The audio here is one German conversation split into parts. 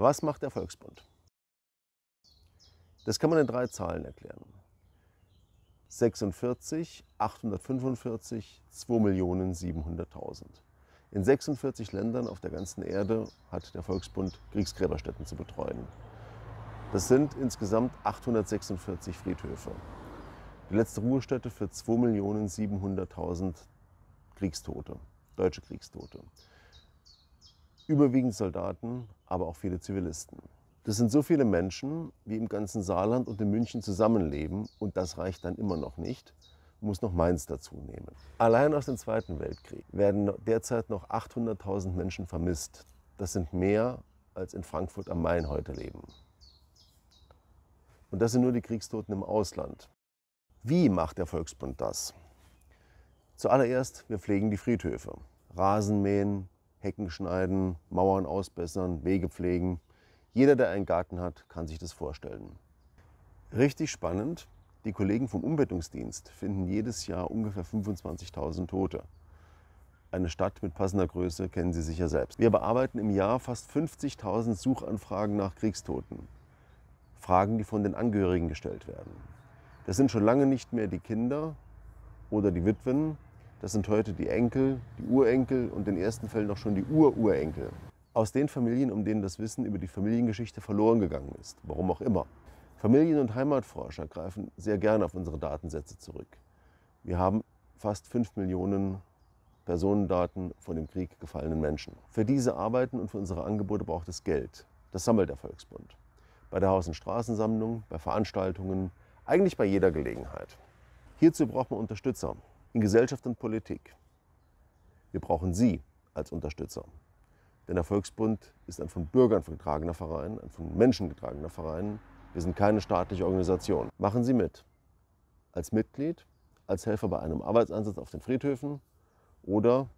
Was macht der Volksbund? Das kann man in drei Zahlen erklären. 46, 845, 2.700.000. In 46 Ländern auf der ganzen Erde hat der Volksbund Kriegsgräberstätten zu betreuen. Das sind insgesamt 846 Friedhöfe. Die letzte Ruhestätte für 2.700.000 Kriegstote, deutsche Kriegstote überwiegend Soldaten, aber auch viele Zivilisten. Das sind so viele Menschen, wie im ganzen Saarland und in München zusammenleben und das reicht dann immer noch nicht, muss noch Mainz dazu nehmen. Allein aus dem Zweiten Weltkrieg werden derzeit noch 800.000 Menschen vermisst. Das sind mehr, als in Frankfurt am Main heute leben. Und das sind nur die Kriegstoten im Ausland. Wie macht der Volksbund das? Zuallererst, wir pflegen die Friedhöfe. Rasenmähen, Hecken schneiden, Mauern ausbessern, Wege pflegen. Jeder, der einen Garten hat, kann sich das vorstellen. Richtig spannend, die Kollegen vom Umbettungsdienst finden jedes Jahr ungefähr 25.000 Tote. Eine Stadt mit passender Größe kennen Sie sicher selbst. Wir bearbeiten im Jahr fast 50.000 Suchanfragen nach Kriegstoten. Fragen, die von den Angehörigen gestellt werden. Das sind schon lange nicht mehr die Kinder oder die Witwen, das sind heute die Enkel, die Urenkel und in ersten Fällen auch schon die Ururenkel. Aus den Familien, um denen das Wissen über die Familiengeschichte verloren gegangen ist, warum auch immer. Familien- und Heimatforscher greifen sehr gerne auf unsere Datensätze zurück. Wir haben fast 5 Millionen Personendaten von dem Krieg gefallenen Menschen. Für diese Arbeiten und für unsere Angebote braucht es Geld. Das sammelt der Volksbund. Bei der Haus- und Straßensammlung, bei Veranstaltungen, eigentlich bei jeder Gelegenheit. Hierzu braucht man Unterstützer in Gesellschaft und Politik. Wir brauchen Sie als Unterstützer. Denn der Volksbund ist ein von Bürgern getragener Verein, ein von Menschen getragener Verein. Wir sind keine staatliche Organisation. Machen Sie mit. Als Mitglied, als Helfer bei einem Arbeitseinsatz auf den Friedhöfen oder,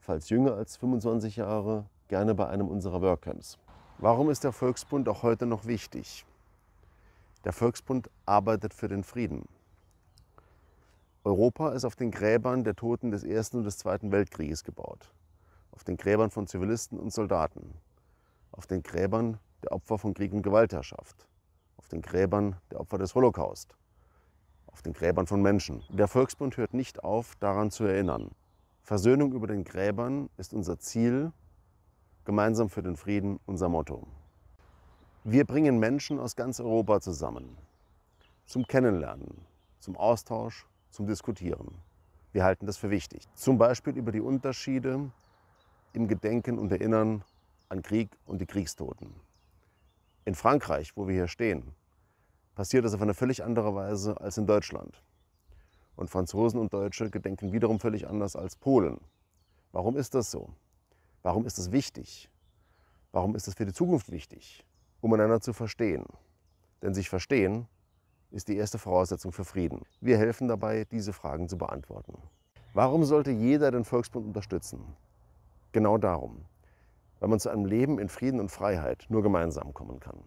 falls jünger als 25 Jahre, gerne bei einem unserer Workcamps. Warum ist der Volksbund auch heute noch wichtig? Der Volksbund arbeitet für den Frieden. Europa ist auf den Gräbern der Toten des Ersten und des Zweiten Weltkrieges gebaut, auf den Gräbern von Zivilisten und Soldaten, auf den Gräbern der Opfer von Krieg und Gewaltherrschaft, auf den Gräbern der Opfer des Holocaust, auf den Gräbern von Menschen. Der Volksbund hört nicht auf, daran zu erinnern. Versöhnung über den Gräbern ist unser Ziel, gemeinsam für den Frieden unser Motto. Wir bringen Menschen aus ganz Europa zusammen zum Kennenlernen, zum Austausch, zum Diskutieren. Wir halten das für wichtig. Zum Beispiel über die Unterschiede im Gedenken und Erinnern an Krieg und die Kriegstoten. In Frankreich, wo wir hier stehen, passiert das auf eine völlig andere Weise als in Deutschland. Und Franzosen und Deutsche gedenken wiederum völlig anders als Polen. Warum ist das so? Warum ist das wichtig? Warum ist das für die Zukunft wichtig? Um einander zu verstehen. Denn sich verstehen ist die erste Voraussetzung für Frieden. Wir helfen dabei, diese Fragen zu beantworten. Warum sollte jeder den Volksbund unterstützen? Genau darum, weil man zu einem Leben in Frieden und Freiheit nur gemeinsam kommen kann.